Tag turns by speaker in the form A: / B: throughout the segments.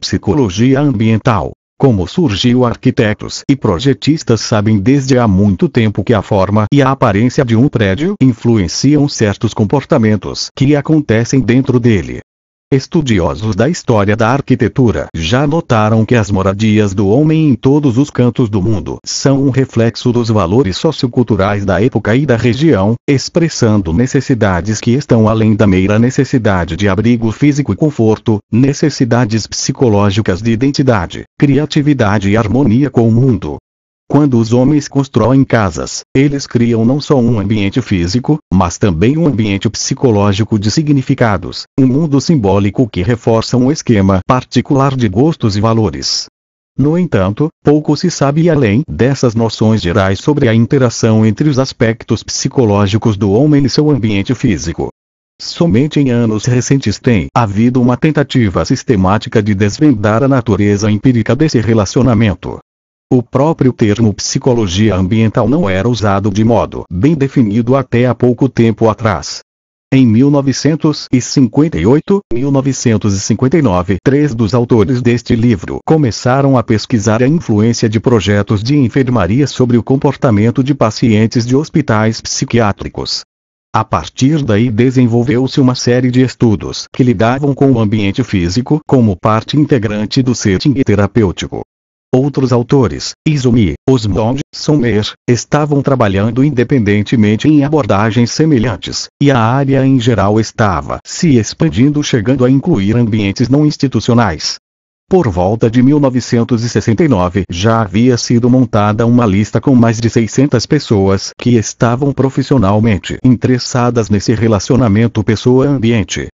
A: Psicologia ambiental. Como surgiu arquitetos e projetistas sabem desde há muito tempo que a forma e a aparência de um prédio influenciam certos comportamentos que acontecem dentro dele. Estudiosos da história da arquitetura já notaram que as moradias do homem em todos os cantos do mundo são um reflexo dos valores socioculturais da época e da região, expressando necessidades que estão além da mera necessidade de abrigo físico e conforto, necessidades psicológicas de identidade, criatividade e harmonia com o mundo, quando os homens constroem casas, eles criam não só um ambiente físico, mas também um ambiente psicológico de significados, um mundo simbólico que reforça um esquema particular de gostos e valores. No entanto, pouco se sabe além dessas noções gerais sobre a interação entre os aspectos psicológicos do homem e seu ambiente físico. Somente em anos recentes tem havido uma tentativa sistemática de desvendar a natureza empírica desse relacionamento. O próprio termo psicologia ambiental não era usado de modo bem definido até há pouco tempo atrás. Em 1958, 1959, três dos autores deste livro começaram a pesquisar a influência de projetos de enfermaria sobre o comportamento de pacientes de hospitais psiquiátricos. A partir daí desenvolveu-se uma série de estudos que lidavam com o ambiente físico como parte integrante do setting terapêutico. Outros autores, Izumi, Osmond, Sommer, estavam trabalhando independentemente em abordagens semelhantes, e a área em geral estava se expandindo chegando a incluir ambientes não institucionais. Por volta de 1969 já havia sido montada uma lista com mais de 600 pessoas que estavam profissionalmente interessadas nesse relacionamento pessoa-ambiente,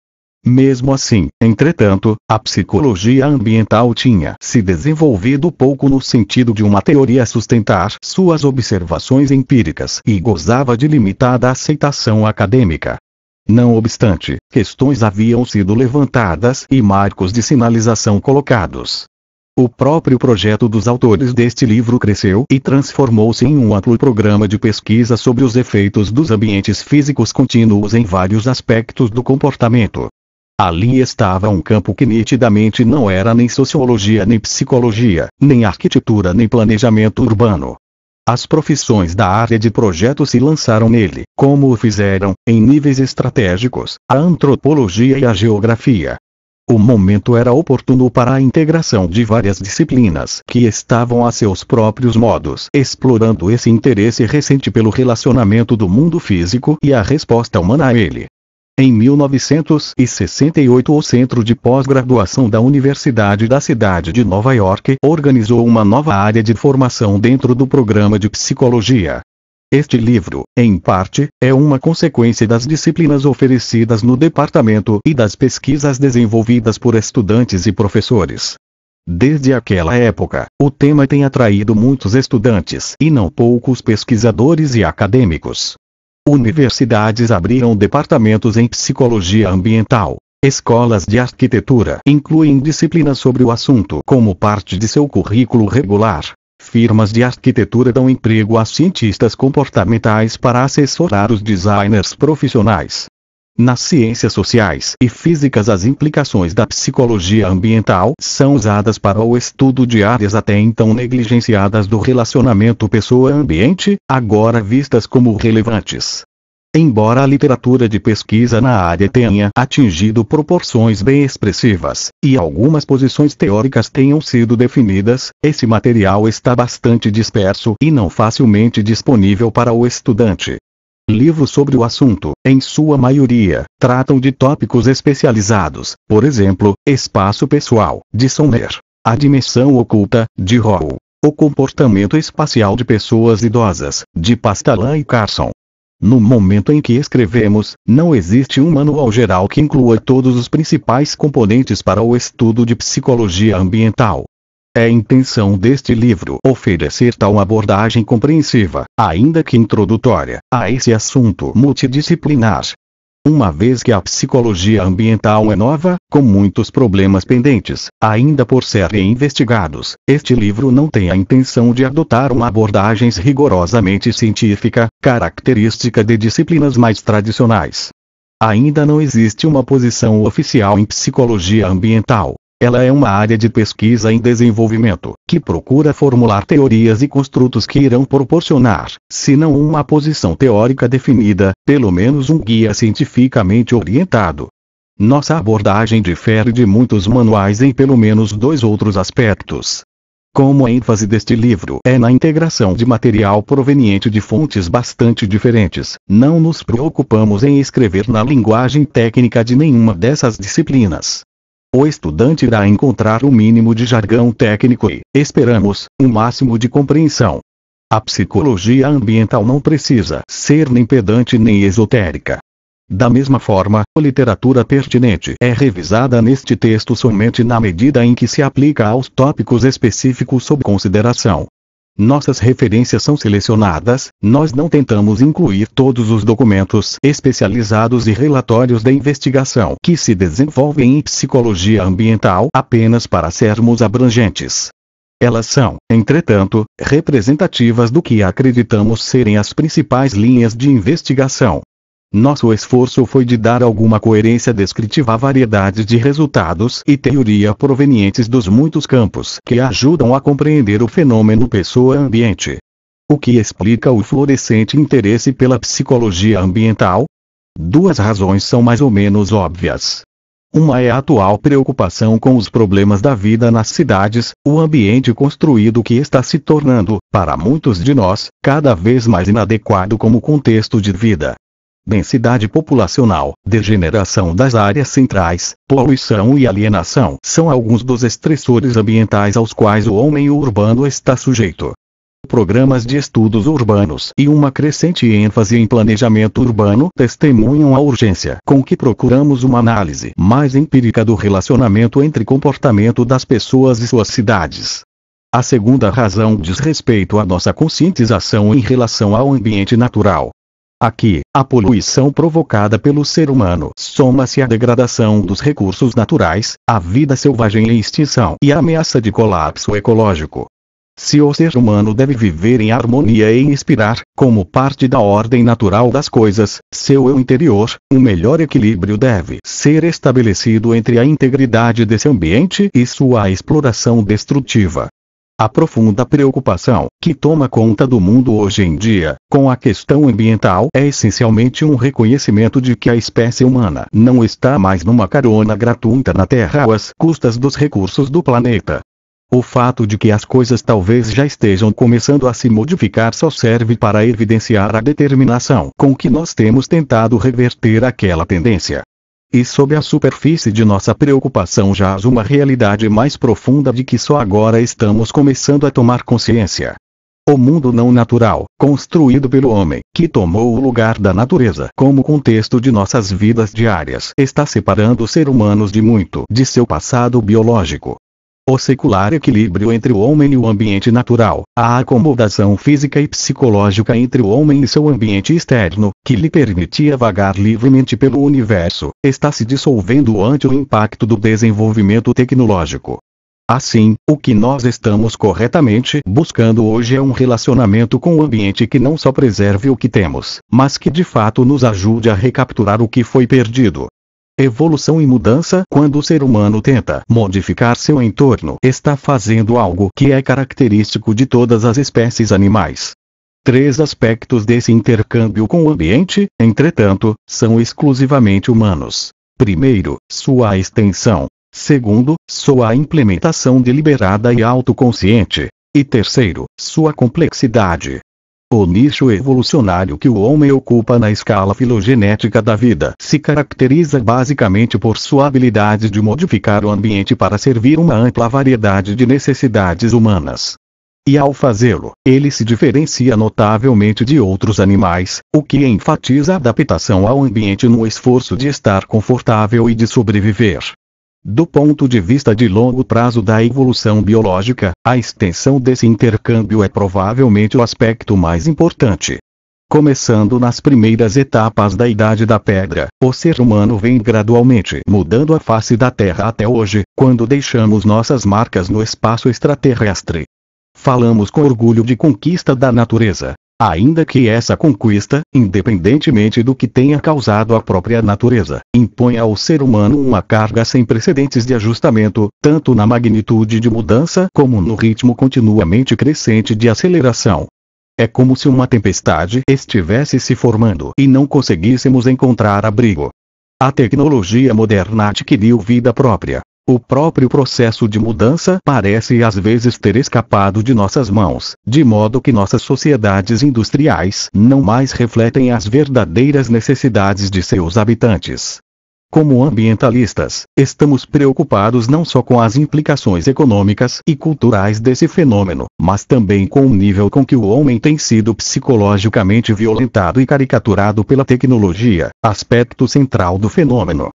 A: mesmo assim, entretanto, a psicologia ambiental tinha se desenvolvido pouco no sentido de uma teoria sustentar suas observações empíricas e gozava de limitada aceitação acadêmica. Não obstante, questões haviam sido levantadas e marcos de sinalização colocados. O próprio projeto dos autores deste livro cresceu e transformou-se em um amplo programa de pesquisa sobre os efeitos dos ambientes físicos contínuos em vários aspectos do comportamento. Ali estava um campo que nitidamente não era nem sociologia, nem psicologia, nem arquitetura, nem planejamento urbano. As profissões da área de projeto se lançaram nele, como o fizeram, em níveis estratégicos, a antropologia e a geografia. O momento era oportuno para a integração de várias disciplinas que estavam a seus próprios modos explorando esse interesse recente pelo relacionamento do mundo físico e a resposta humana a ele. Em 1968 o Centro de Pós-Graduação da Universidade da Cidade de Nova York organizou uma nova área de formação dentro do programa de psicologia. Este livro, em parte, é uma consequência das disciplinas oferecidas no departamento e das pesquisas desenvolvidas por estudantes e professores. Desde aquela época, o tema tem atraído muitos estudantes e não poucos pesquisadores e acadêmicos. Universidades abriram departamentos em psicologia ambiental. Escolas de arquitetura incluem disciplinas sobre o assunto como parte de seu currículo regular. Firmas de arquitetura dão emprego a cientistas comportamentais para assessorar os designers profissionais. Nas ciências sociais e físicas, as implicações da psicologia ambiental são usadas para o estudo de áreas até então negligenciadas do relacionamento pessoa-ambiente, agora vistas como relevantes. Embora a literatura de pesquisa na área tenha atingido proporções bem expressivas, e algumas posições teóricas tenham sido definidas, esse material está bastante disperso e não facilmente disponível para o estudante. Livros sobre o assunto, em sua maioria, tratam de tópicos especializados, por exemplo, espaço pessoal, de Sommer, a dimensão oculta, de Hall, o comportamento espacial de pessoas idosas, de Pastalan e Carson. No momento em que escrevemos, não existe um manual geral que inclua todos os principais componentes para o estudo de psicologia ambiental. É intenção deste livro oferecer tal abordagem compreensiva, ainda que introdutória, a esse assunto multidisciplinar. Uma vez que a psicologia ambiental é nova, com muitos problemas pendentes, ainda por serem investigados, este livro não tem a intenção de adotar uma abordagem rigorosamente científica, característica de disciplinas mais tradicionais. Ainda não existe uma posição oficial em psicologia ambiental, ela é uma área de pesquisa em desenvolvimento, que procura formular teorias e construtos que irão proporcionar, se não uma posição teórica definida, pelo menos um guia cientificamente orientado. Nossa abordagem difere de muitos manuais em pelo menos dois outros aspectos. Como a ênfase deste livro é na integração de material proveniente de fontes bastante diferentes, não nos preocupamos em escrever na linguagem técnica de nenhuma dessas disciplinas o estudante irá encontrar o mínimo de jargão técnico e, esperamos, um máximo de compreensão. A psicologia ambiental não precisa ser nem pedante nem esotérica. Da mesma forma, a literatura pertinente é revisada neste texto somente na medida em que se aplica aos tópicos específicos sob consideração. Nossas referências são selecionadas, nós não tentamos incluir todos os documentos especializados e relatórios da investigação que se desenvolvem em psicologia ambiental apenas para sermos abrangentes. Elas são, entretanto, representativas do que acreditamos serem as principais linhas de investigação nosso esforço foi de dar alguma coerência descritiva à variedade de resultados e teoria provenientes dos muitos campos que ajudam a compreender o fenômeno pessoa-ambiente. O que explica o florescente interesse pela psicologia ambiental? Duas razões são mais ou menos óbvias. Uma é a atual preocupação com os problemas da vida nas cidades, o ambiente construído que está se tornando, para muitos de nós, cada vez mais inadequado como contexto de vida densidade populacional, degeneração das áreas centrais, poluição e alienação são alguns dos estressores ambientais aos quais o homem urbano está sujeito. Programas de estudos urbanos e uma crescente ênfase em planejamento urbano testemunham a urgência com que procuramos uma análise mais empírica do relacionamento entre comportamento das pessoas e suas cidades. A segunda razão diz respeito à nossa conscientização em relação ao ambiente natural, Aqui, a poluição provocada pelo ser humano soma-se à degradação dos recursos naturais, à vida selvagem em extinção e à ameaça de colapso ecológico. Se o ser humano deve viver em harmonia e inspirar, como parte da ordem natural das coisas, seu eu interior, um melhor equilíbrio deve ser estabelecido entre a integridade desse ambiente e sua exploração destrutiva. A profunda preocupação que toma conta do mundo hoje em dia com a questão ambiental é essencialmente um reconhecimento de que a espécie humana não está mais numa carona gratuita na Terra às custas dos recursos do planeta. O fato de que as coisas talvez já estejam começando a se modificar só serve para evidenciar a determinação com que nós temos tentado reverter aquela tendência. E sob a superfície de nossa preocupação jaz uma realidade mais profunda de que só agora estamos começando a tomar consciência. O mundo não natural, construído pelo homem, que tomou o lugar da natureza como contexto de nossas vidas diárias, está separando os ser humanos de muito de seu passado biológico o secular equilíbrio entre o homem e o ambiente natural, a acomodação física e psicológica entre o homem e seu ambiente externo, que lhe permitia vagar livremente pelo universo, está se dissolvendo ante o impacto do desenvolvimento tecnológico. Assim, o que nós estamos corretamente buscando hoje é um relacionamento com o ambiente que não só preserve o que temos, mas que de fato nos ajude a recapturar o que foi perdido. Evolução e mudança Quando o ser humano tenta modificar seu entorno, está fazendo algo que é característico de todas as espécies animais. Três aspectos desse intercâmbio com o ambiente, entretanto, são exclusivamente humanos. Primeiro, sua extensão. Segundo, sua implementação deliberada e autoconsciente. E terceiro, sua complexidade. O nicho evolucionário que o homem ocupa na escala filogenética da vida se caracteriza basicamente por sua habilidade de modificar o ambiente para servir uma ampla variedade de necessidades humanas. E ao fazê-lo, ele se diferencia notavelmente de outros animais, o que enfatiza a adaptação ao ambiente no esforço de estar confortável e de sobreviver. Do ponto de vista de longo prazo da evolução biológica, a extensão desse intercâmbio é provavelmente o aspecto mais importante. Começando nas primeiras etapas da Idade da Pedra, o ser humano vem gradualmente mudando a face da Terra até hoje, quando deixamos nossas marcas no espaço extraterrestre. Falamos com orgulho de conquista da natureza, Ainda que essa conquista, independentemente do que tenha causado a própria natureza, impõe ao ser humano uma carga sem precedentes de ajustamento, tanto na magnitude de mudança como no ritmo continuamente crescente de aceleração. É como se uma tempestade estivesse se formando e não conseguíssemos encontrar abrigo. A tecnologia moderna adquiriu vida própria, o próprio processo de mudança parece às vezes ter escapado de nossas mãos, de modo que nossas sociedades industriais não mais refletem as verdadeiras necessidades de seus habitantes. Como ambientalistas, estamos preocupados não só com as implicações econômicas e culturais desse fenômeno, mas também com o nível com que o homem tem sido psicologicamente violentado e caricaturado pela tecnologia, aspecto central do fenômeno.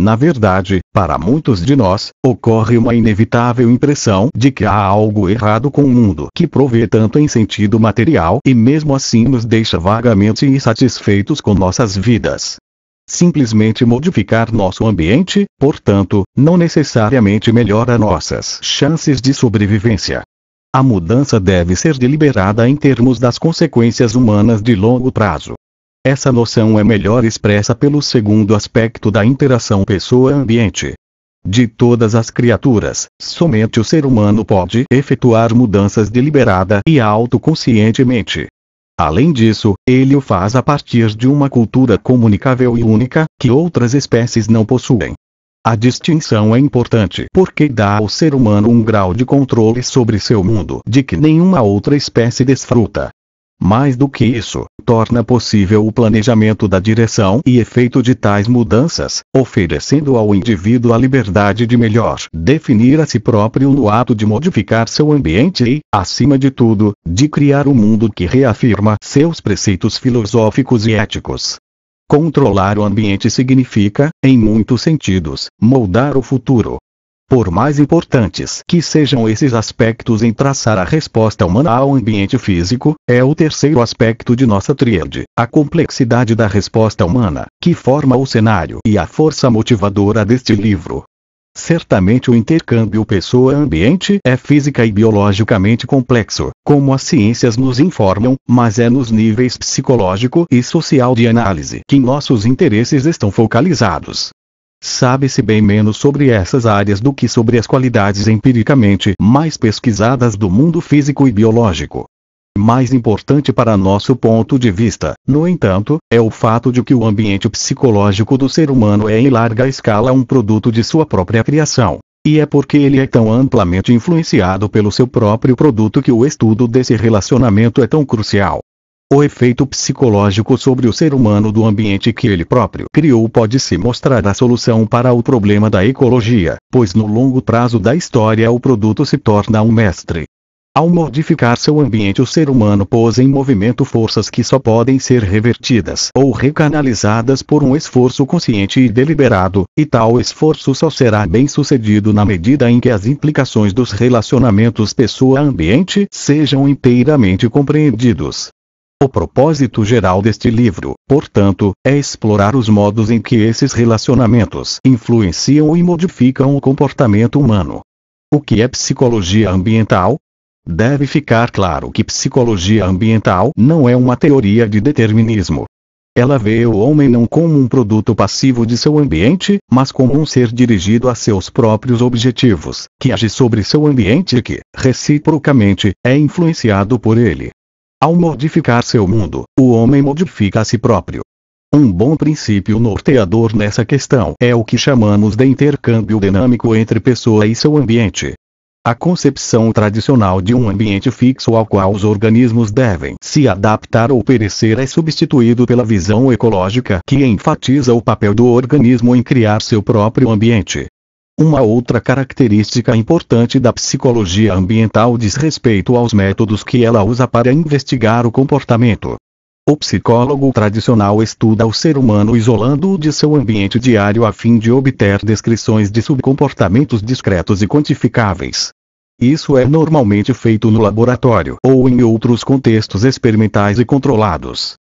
A: Na verdade, para muitos de nós, ocorre uma inevitável impressão de que há algo errado com o mundo que provê tanto em sentido material e mesmo assim nos deixa vagamente insatisfeitos com nossas vidas. Simplesmente modificar nosso ambiente, portanto, não necessariamente melhora nossas chances de sobrevivência. A mudança deve ser deliberada em termos das consequências humanas de longo prazo. Essa noção é melhor expressa pelo segundo aspecto da interação pessoa-ambiente. De todas as criaturas, somente o ser humano pode efetuar mudanças deliberada e autoconscientemente. Além disso, ele o faz a partir de uma cultura comunicável e única, que outras espécies não possuem. A distinção é importante porque dá ao ser humano um grau de controle sobre seu mundo de que nenhuma outra espécie desfruta. Mais do que isso, torna possível o planejamento da direção e efeito de tais mudanças, oferecendo ao indivíduo a liberdade de melhor definir a si próprio no ato de modificar seu ambiente e, acima de tudo, de criar um mundo que reafirma seus preceitos filosóficos e éticos. Controlar o ambiente significa, em muitos sentidos, moldar o futuro, por mais importantes que sejam esses aspectos em traçar a resposta humana ao ambiente físico, é o terceiro aspecto de nossa tríade, a complexidade da resposta humana, que forma o cenário e a força motivadora deste livro. Certamente o intercâmbio pessoa-ambiente é física e biologicamente complexo, como as ciências nos informam, mas é nos níveis psicológico e social de análise que nossos interesses estão focalizados. Sabe-se bem menos sobre essas áreas do que sobre as qualidades empiricamente mais pesquisadas do mundo físico e biológico. Mais importante para nosso ponto de vista, no entanto, é o fato de que o ambiente psicológico do ser humano é em larga escala um produto de sua própria criação. E é porque ele é tão amplamente influenciado pelo seu próprio produto que o estudo desse relacionamento é tão crucial. O efeito psicológico sobre o ser humano do ambiente que ele próprio criou pode se mostrar a solução para o problema da ecologia, pois no longo prazo da história o produto se torna um mestre. Ao modificar seu ambiente, o ser humano pôs em movimento forças que só podem ser revertidas ou recanalizadas por um esforço consciente e deliberado, e tal esforço só será bem sucedido na medida em que as implicações dos relacionamentos pessoa-ambiente sejam inteiramente compreendidos. O propósito geral deste livro, portanto, é explorar os modos em que esses relacionamentos influenciam e modificam o comportamento humano. O que é psicologia ambiental? Deve ficar claro que psicologia ambiental não é uma teoria de determinismo. Ela vê o homem não como um produto passivo de seu ambiente, mas como um ser dirigido a seus próprios objetivos, que age sobre seu ambiente e que, reciprocamente, é influenciado por ele. Ao modificar seu mundo, o homem modifica a si próprio. Um bom princípio norteador nessa questão é o que chamamos de intercâmbio dinâmico entre pessoa e seu ambiente. A concepção tradicional de um ambiente fixo ao qual os organismos devem se adaptar ou perecer é substituído pela visão ecológica que enfatiza o papel do organismo em criar seu próprio ambiente, uma outra característica importante da psicologia ambiental diz respeito aos métodos que ela usa para investigar o comportamento. O psicólogo tradicional estuda o ser humano isolando-o de seu ambiente diário a fim de obter descrições de subcomportamentos discretos e quantificáveis. Isso é normalmente feito no laboratório ou em outros contextos experimentais e controlados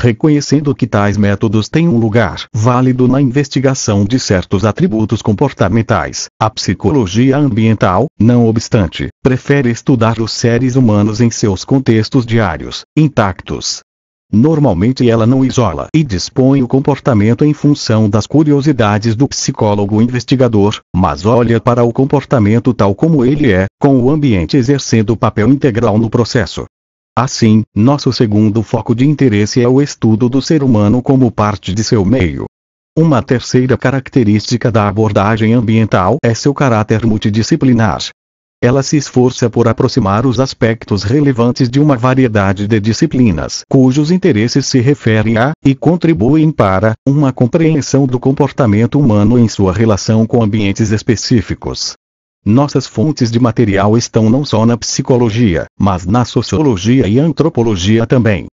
A: reconhecendo que tais métodos têm um lugar válido na investigação de certos atributos comportamentais. A psicologia ambiental, não obstante, prefere estudar os seres humanos em seus contextos diários, intactos. Normalmente ela não isola e dispõe o comportamento em função das curiosidades do psicólogo investigador, mas olha para o comportamento tal como ele é, com o ambiente exercendo papel integral no processo. Assim, nosso segundo foco de interesse é o estudo do ser humano como parte de seu meio. Uma terceira característica da abordagem ambiental é seu caráter multidisciplinar. Ela se esforça por aproximar os aspectos relevantes de uma variedade de disciplinas cujos interesses se referem a, e contribuem para, uma compreensão do comportamento humano em sua relação com ambientes específicos. Nossas fontes de material estão não só na psicologia, mas na sociologia e antropologia também.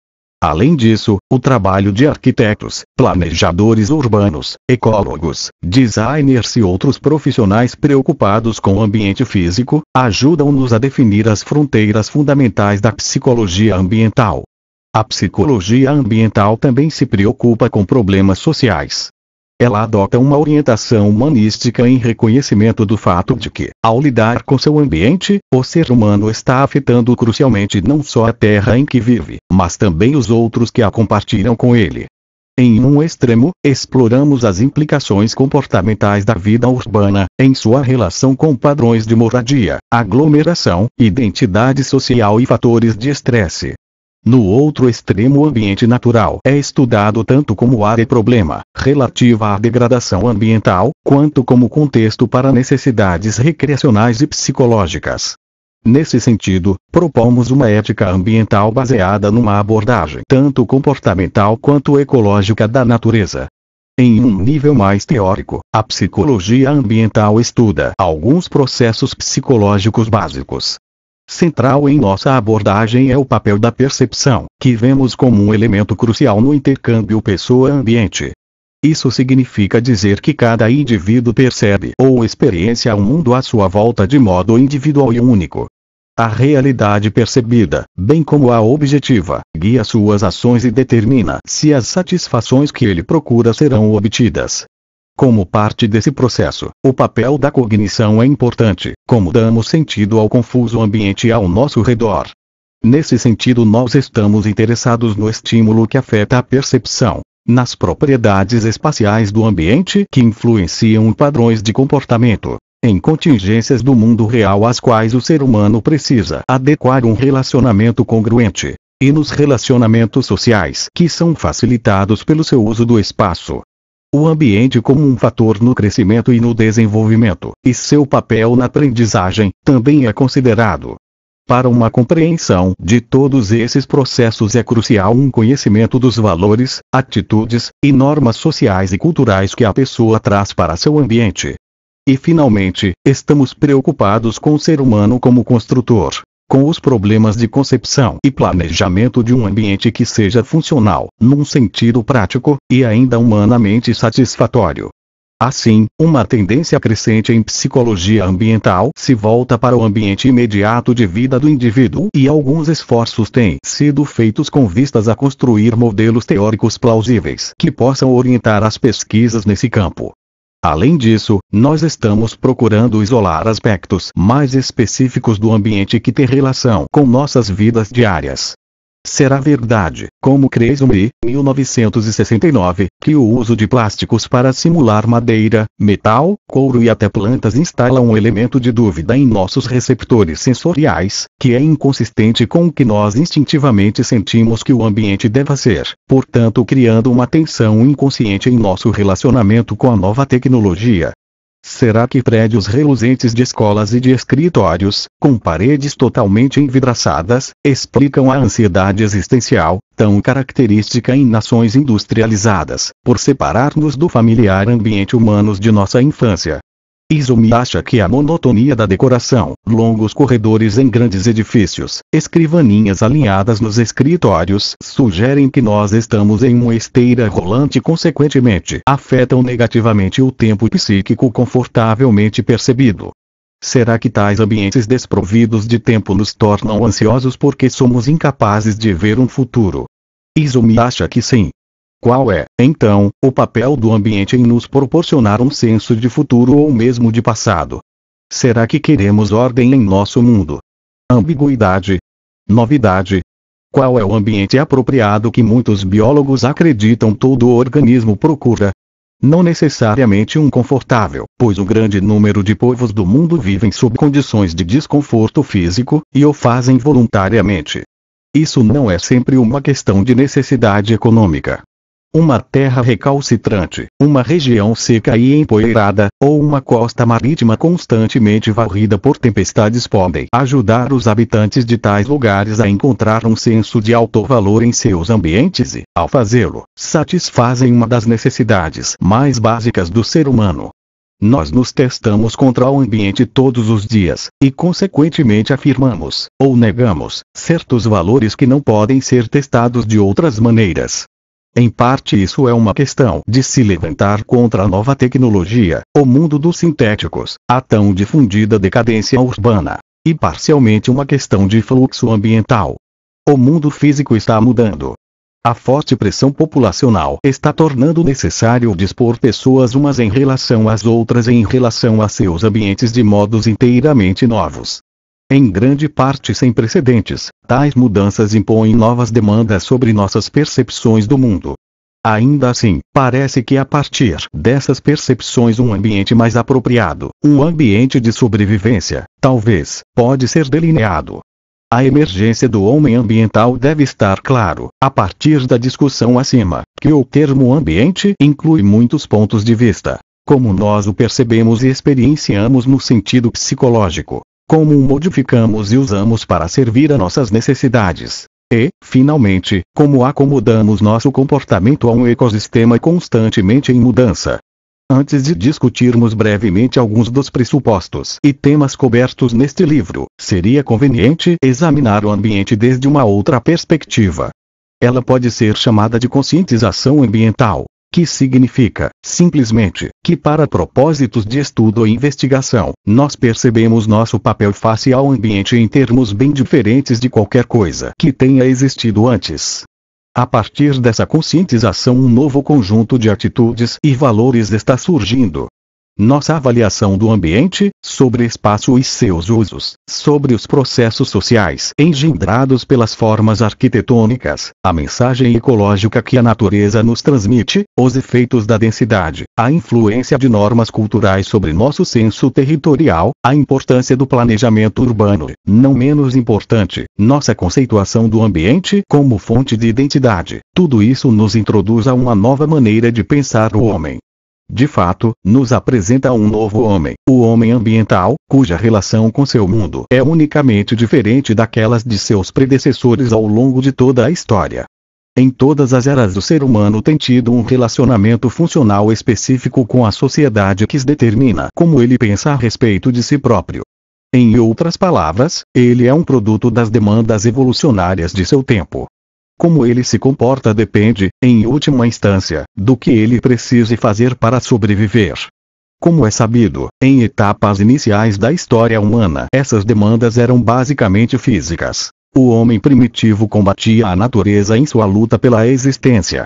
A: Além disso, o trabalho de arquitetos, planejadores urbanos, ecólogos, designers e outros profissionais preocupados com o ambiente físico, ajudam-nos a definir as fronteiras fundamentais da psicologia ambiental. A psicologia ambiental também se preocupa com problemas sociais, ela adota uma orientação humanística em reconhecimento do fato de que, ao lidar com seu ambiente, o ser humano está afetando crucialmente não só a terra em que vive, mas também os outros que a compartilham com ele. Em um extremo, exploramos as implicações comportamentais da vida urbana, em sua relação com padrões de moradia, aglomeração, identidade social e fatores de estresse. No outro extremo o ambiente natural é estudado tanto como área problema, relativa à degradação ambiental, quanto como contexto para necessidades recreacionais e psicológicas. Nesse sentido, propomos uma ética ambiental baseada numa abordagem tanto comportamental quanto ecológica da natureza. Em um nível mais teórico, a psicologia ambiental estuda alguns processos psicológicos básicos, Central em nossa abordagem é o papel da percepção, que vemos como um elemento crucial no intercâmbio pessoa-ambiente. Isso significa dizer que cada indivíduo percebe ou experiência o mundo à sua volta de modo individual e único. A realidade percebida, bem como a objetiva, guia suas ações e determina se as satisfações que ele procura serão obtidas. Como parte desse processo, o papel da cognição é importante, como damos sentido ao confuso ambiente ao nosso redor. Nesse sentido, nós estamos interessados no estímulo que afeta a percepção, nas propriedades espaciais do ambiente que influenciam padrões de comportamento, em contingências do mundo real às quais o ser humano precisa adequar um relacionamento congruente, e nos relacionamentos sociais que são facilitados pelo seu uso do espaço o ambiente como um fator no crescimento e no desenvolvimento, e seu papel na aprendizagem, também é considerado. Para uma compreensão de todos esses processos é crucial um conhecimento dos valores, atitudes e normas sociais e culturais que a pessoa traz para seu ambiente. E finalmente, estamos preocupados com o ser humano como construtor, com os problemas de concepção e planejamento de um ambiente que seja funcional, num sentido prático, e ainda humanamente satisfatório. Assim, uma tendência crescente em psicologia ambiental se volta para o ambiente imediato de vida do indivíduo e alguns esforços têm sido feitos com vistas a construir modelos teóricos plausíveis que possam orientar as pesquisas nesse campo. Além disso, nós estamos procurando isolar aspectos mais específicos do ambiente que tem relação com nossas vidas diárias. Será verdade, como crês o 1969, que o uso de plásticos para simular madeira, metal, couro e até plantas instala um elemento de dúvida em nossos receptores sensoriais, que é inconsistente com o que nós instintivamente sentimos que o ambiente deva ser, portanto criando uma tensão inconsciente em nosso relacionamento com a nova tecnologia. Será que prédios reluzentes de escolas e de escritórios, com paredes totalmente envidraçadas, explicam a ansiedade existencial, tão característica em nações industrializadas, por separar-nos do familiar ambiente humanos de nossa infância, Izumi acha que a monotonia da decoração, longos corredores em grandes edifícios, escrivaninhas alinhadas nos escritórios sugerem que nós estamos em uma esteira rolante e consequentemente afetam negativamente o tempo psíquico confortavelmente percebido. Será que tais ambientes desprovidos de tempo nos tornam ansiosos porque somos incapazes de ver um futuro? Izumi acha que sim, qual é, então, o papel do ambiente em nos proporcionar um senso de futuro ou mesmo de passado? Será que queremos ordem em nosso mundo? Ambiguidade? Novidade? Qual é o ambiente apropriado que muitos biólogos acreditam todo organismo procura? Não necessariamente um confortável, pois o grande número de povos do mundo vivem sob condições de desconforto físico, e o fazem voluntariamente. Isso não é sempre uma questão de necessidade econômica, uma terra recalcitrante, uma região seca e empoeirada, ou uma costa marítima constantemente varrida por tempestades podem ajudar os habitantes de tais lugares a encontrar um senso de alto valor em seus ambientes e, ao fazê-lo, satisfazem uma das necessidades mais básicas do ser humano, nós nos testamos contra o ambiente todos os dias, e consequentemente afirmamos, ou negamos, certos valores que não podem ser testados de outras maneiras. Em parte isso é uma questão de se levantar contra a nova tecnologia, o mundo dos sintéticos, a tão difundida decadência urbana. E parcialmente uma questão de fluxo ambiental. O mundo físico está mudando. A forte pressão populacional está tornando necessário dispor pessoas umas em relação às outras em relação a seus ambientes de modos inteiramente novos em grande parte sem precedentes, tais mudanças impõem novas demandas sobre nossas percepções do mundo. Ainda assim, parece que a partir dessas percepções um ambiente mais apropriado, um ambiente de sobrevivência, talvez, pode ser delineado. A emergência do homem ambiental deve estar claro, a partir da discussão acima, que o termo ambiente inclui muitos pontos de vista, como nós o percebemos e experienciamos no sentido psicológico, como modificamos e usamos para servir a nossas necessidades. E, finalmente, como acomodamos nosso comportamento a um ecossistema constantemente em mudança. Antes de discutirmos brevemente alguns dos pressupostos e temas cobertos neste livro, seria conveniente examinar o ambiente desde uma outra perspectiva. Ela pode ser chamada de conscientização ambiental, que significa, simplesmente, que para propósitos de estudo e investigação, nós percebemos nosso papel face ao ambiente em termos bem diferentes de qualquer coisa que tenha existido antes. A partir dessa conscientização, um novo conjunto de atitudes e valores está surgindo, nossa avaliação do ambiente, sobre espaço e seus usos, sobre os processos sociais engendrados pelas formas arquitetônicas, a mensagem ecológica que a natureza nos transmite, os efeitos da densidade, a influência de normas culturais sobre nosso senso territorial, a importância do planejamento urbano, não menos importante, nossa conceituação do ambiente como fonte de identidade, tudo isso nos introduz a uma nova maneira de pensar o homem, de fato, nos apresenta um novo homem, o homem ambiental, cuja relação com seu mundo é unicamente diferente daquelas de seus predecessores ao longo de toda a história. Em todas as eras o ser humano tem tido um relacionamento funcional específico com a sociedade que determina como ele pensa a respeito de si próprio. Em outras palavras, ele é um produto das demandas evolucionárias de seu tempo como ele se comporta depende, em última instância, do que ele precise fazer para sobreviver. Como é sabido, em etapas iniciais da história humana, essas demandas eram basicamente físicas. O homem primitivo combatia a natureza em sua luta pela existência.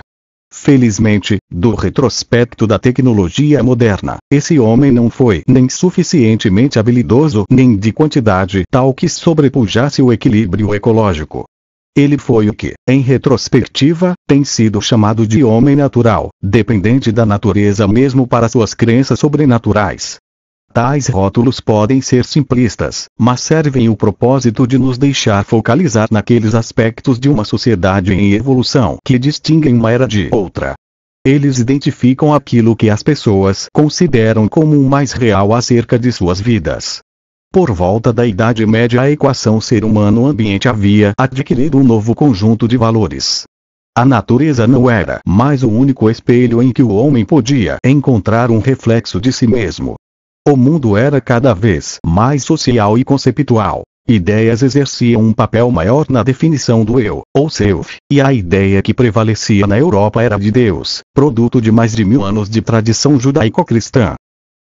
A: Felizmente, do retrospecto da tecnologia moderna, esse homem não foi nem suficientemente habilidoso nem de quantidade tal que sobrepujasse o equilíbrio ecológico. Ele foi o que, em retrospectiva, tem sido chamado de homem natural, dependente da natureza mesmo para suas crenças sobrenaturais. Tais rótulos podem ser simplistas, mas servem o propósito de nos deixar focalizar naqueles aspectos de uma sociedade em evolução que distinguem uma era de outra. Eles identificam aquilo que as pessoas consideram como o mais real acerca de suas vidas. Por volta da Idade Média a equação ser humano-ambiente havia adquirido um novo conjunto de valores. A natureza não era mais o único espelho em que o homem podia encontrar um reflexo de si mesmo. O mundo era cada vez mais social e conceptual. Ideias exerciam um papel maior na definição do eu, ou self, e a ideia que prevalecia na Europa era de Deus, produto de mais de mil anos de tradição judaico-cristã,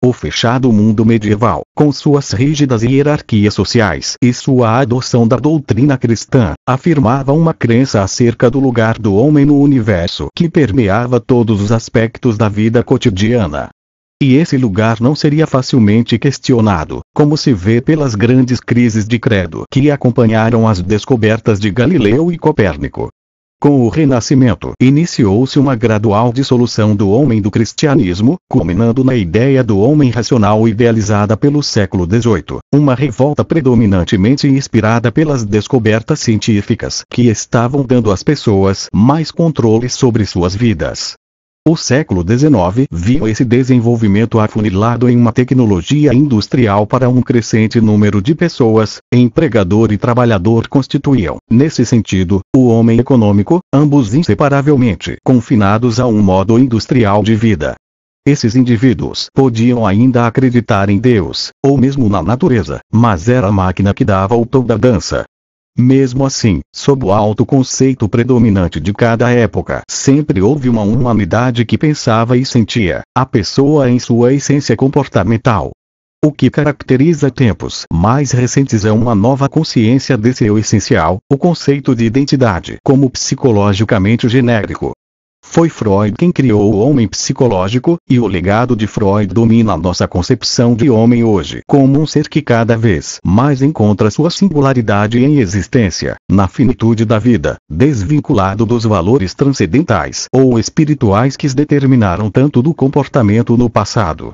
A: o fechado mundo medieval, com suas rígidas hierarquias sociais e sua adoção da doutrina cristã, afirmava uma crença acerca do lugar do homem no universo que permeava todos os aspectos da vida cotidiana. E esse lugar não seria facilmente questionado, como se vê pelas grandes crises de credo que acompanharam as descobertas de Galileu e Copérnico, com o Renascimento, iniciou-se uma gradual dissolução do homem do cristianismo, culminando na ideia do homem racional idealizada pelo século XVIII, uma revolta predominantemente inspirada pelas descobertas científicas que estavam dando às pessoas mais controle sobre suas vidas. O século XIX viu esse desenvolvimento afunilado em uma tecnologia industrial para um crescente número de pessoas, empregador e trabalhador constituíam, nesse sentido, o homem econômico, ambos inseparavelmente confinados a um modo industrial de vida. Esses indivíduos podiam ainda acreditar em Deus, ou mesmo na natureza, mas era a máquina que dava o tom da dança, mesmo assim, sob o alto conceito predominante de cada época, sempre houve uma humanidade que pensava e sentia a pessoa em sua essência comportamental. O que caracteriza tempos mais recentes é uma nova consciência desse eu essencial, o conceito de identidade como psicologicamente genérico, foi Freud quem criou o homem psicológico, e o legado de Freud domina a nossa concepção de homem hoje, como um ser que cada vez mais encontra sua singularidade em existência, na finitude da vida, desvinculado dos valores transcendentais ou espirituais que determinaram tanto do comportamento no passado.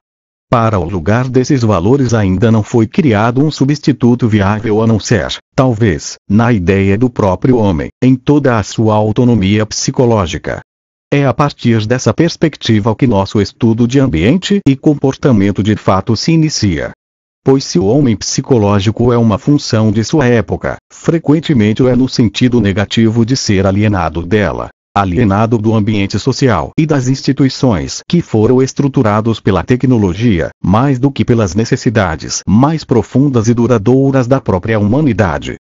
A: Para o lugar desses valores ainda não foi criado um substituto viável a não ser, talvez, na ideia do próprio homem, em toda a sua autonomia psicológica, é a partir dessa perspectiva que nosso estudo de ambiente e comportamento de fato se inicia. Pois se o homem psicológico é uma função de sua época, frequentemente o é no sentido negativo de ser alienado dela, alienado do ambiente social e das instituições que foram estruturados pela tecnologia, mais do que pelas necessidades mais profundas e duradouras da própria humanidade.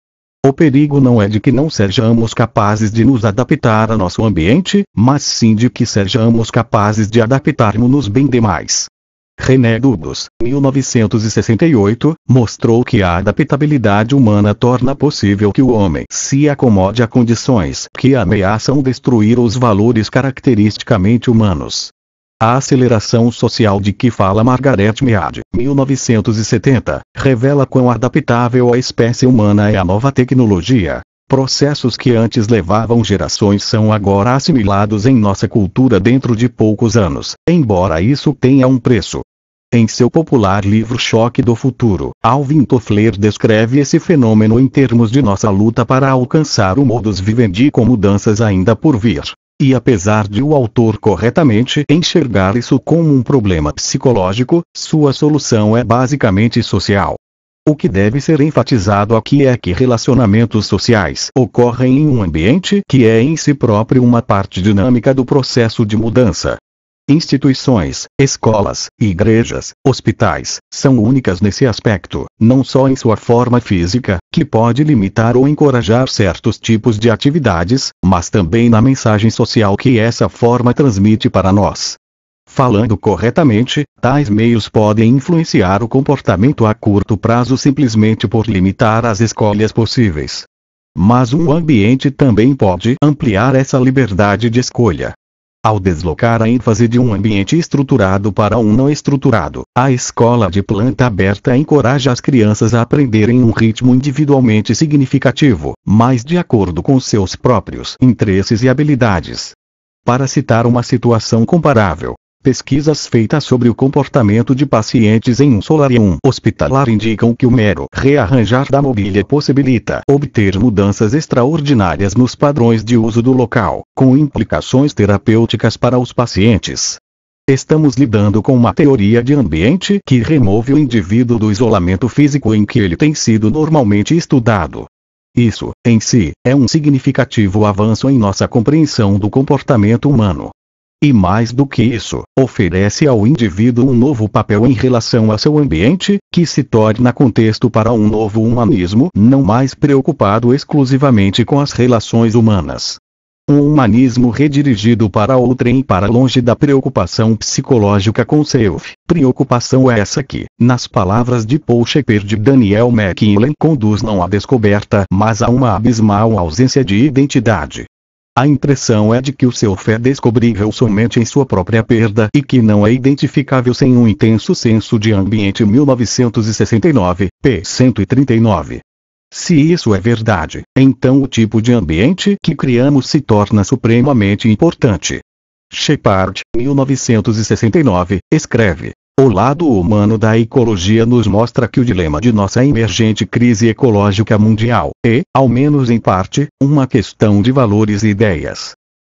A: O perigo não é de que não sejamos capazes de nos adaptar a nosso ambiente, mas sim de que sejamos capazes de adaptarmos-nos bem demais. René Dubos, 1968, mostrou que a adaptabilidade humana torna possível que o homem se acomode a condições que ameaçam destruir os valores caracteristicamente humanos. A aceleração social de que fala Margaret Mead, 1970, revela quão adaptável a espécie humana é a nova tecnologia. Processos que antes levavam gerações são agora assimilados em nossa cultura dentro de poucos anos, embora isso tenha um preço. Em seu popular livro Choque do Futuro, Alvin Toffler descreve esse fenômeno em termos de nossa luta para alcançar o modus vivendi com mudanças ainda por vir. E apesar de o autor corretamente enxergar isso como um problema psicológico, sua solução é basicamente social. O que deve ser enfatizado aqui é que relacionamentos sociais ocorrem em um ambiente que é em si próprio uma parte dinâmica do processo de mudança. Instituições, escolas, igrejas, hospitais, são únicas nesse aspecto, não só em sua forma física, que pode limitar ou encorajar certos tipos de atividades, mas também na mensagem social que essa forma transmite para nós. Falando corretamente, tais meios podem influenciar o comportamento a curto prazo simplesmente por limitar as escolhas possíveis. Mas um ambiente também pode ampliar essa liberdade de escolha, ao deslocar a ênfase de um ambiente estruturado para um não estruturado. A escola de planta aberta encoraja as crianças a aprenderem um ritmo individualmente significativo, mas de acordo com seus próprios interesses e habilidades. Para citar uma situação comparável, Pesquisas feitas sobre o comportamento de pacientes em um solarium hospitalar indicam que o mero rearranjar da mobília possibilita obter mudanças extraordinárias nos padrões de uso do local, com implicações terapêuticas para os pacientes. Estamos lidando com uma teoria de ambiente que remove o indivíduo do isolamento físico em que ele tem sido normalmente estudado. Isso, em si, é um significativo avanço em nossa compreensão do comportamento humano, e mais do que isso, oferece ao indivíduo um novo papel em relação a seu ambiente, que se torna contexto para um novo humanismo não mais preocupado exclusivamente com as relações humanas. Um humanismo redirigido para outrem e para longe da preocupação psicológica com self, preocupação essa que, nas palavras de Paul Shepard de Daniel McKinley conduz não à descoberta mas a uma abismal ausência de identidade. A impressão é de que o seu fé é descobrível somente em sua própria perda e que não é identificável sem um intenso senso de ambiente 1969, p. 139. Se isso é verdade, então o tipo de ambiente que criamos se torna supremamente importante. Shepard, 1969, escreve: o lado humano da ecologia nos mostra que o dilema de nossa emergente crise ecológica mundial é, ao menos em parte, uma questão de valores e ideias.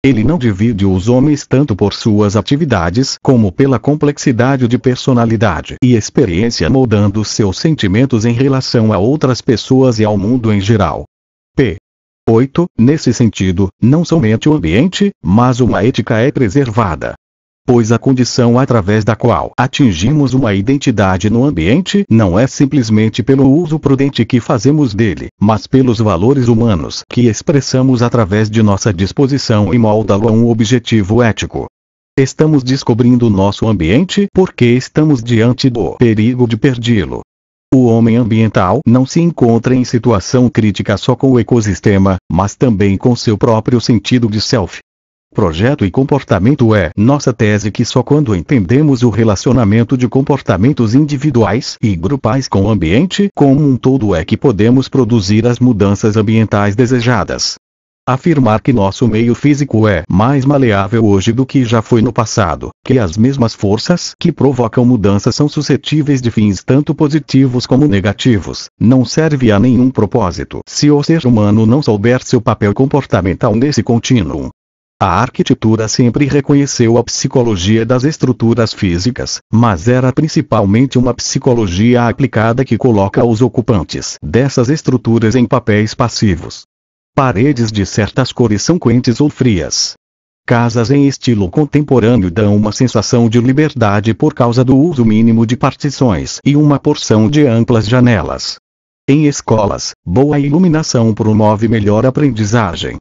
A: Ele não divide os homens tanto por suas atividades como pela complexidade de personalidade e experiência moldando seus sentimentos em relação a outras pessoas e ao mundo em geral. P. 8. Nesse sentido, não somente o ambiente, mas uma ética é preservada, pois a condição através da qual atingimos uma identidade no ambiente não é simplesmente pelo uso prudente que fazemos dele, mas pelos valores humanos que expressamos através de nossa disposição e moldá-lo a um objetivo ético. Estamos descobrindo nosso ambiente porque estamos diante do perigo de perdê-lo. O homem ambiental não se encontra em situação crítica só com o ecossistema, mas também com seu próprio sentido de self. Projeto e comportamento é nossa tese que só quando entendemos o relacionamento de comportamentos individuais e grupais com o ambiente como um todo é que podemos produzir as mudanças ambientais desejadas. Afirmar que nosso meio físico é mais maleável hoje do que já foi no passado, que as mesmas forças que provocam mudanças são suscetíveis de fins tanto positivos como negativos, não serve a nenhum propósito se o ser humano não souber seu papel comportamental nesse contínuo. A arquitetura sempre reconheceu a psicologia das estruturas físicas, mas era principalmente uma psicologia aplicada que coloca os ocupantes dessas estruturas em papéis passivos. Paredes de certas cores são quentes ou frias. Casas em estilo contemporâneo dão uma sensação de liberdade por causa do uso mínimo de partições e uma porção de amplas janelas. Em escolas, boa iluminação promove melhor aprendizagem.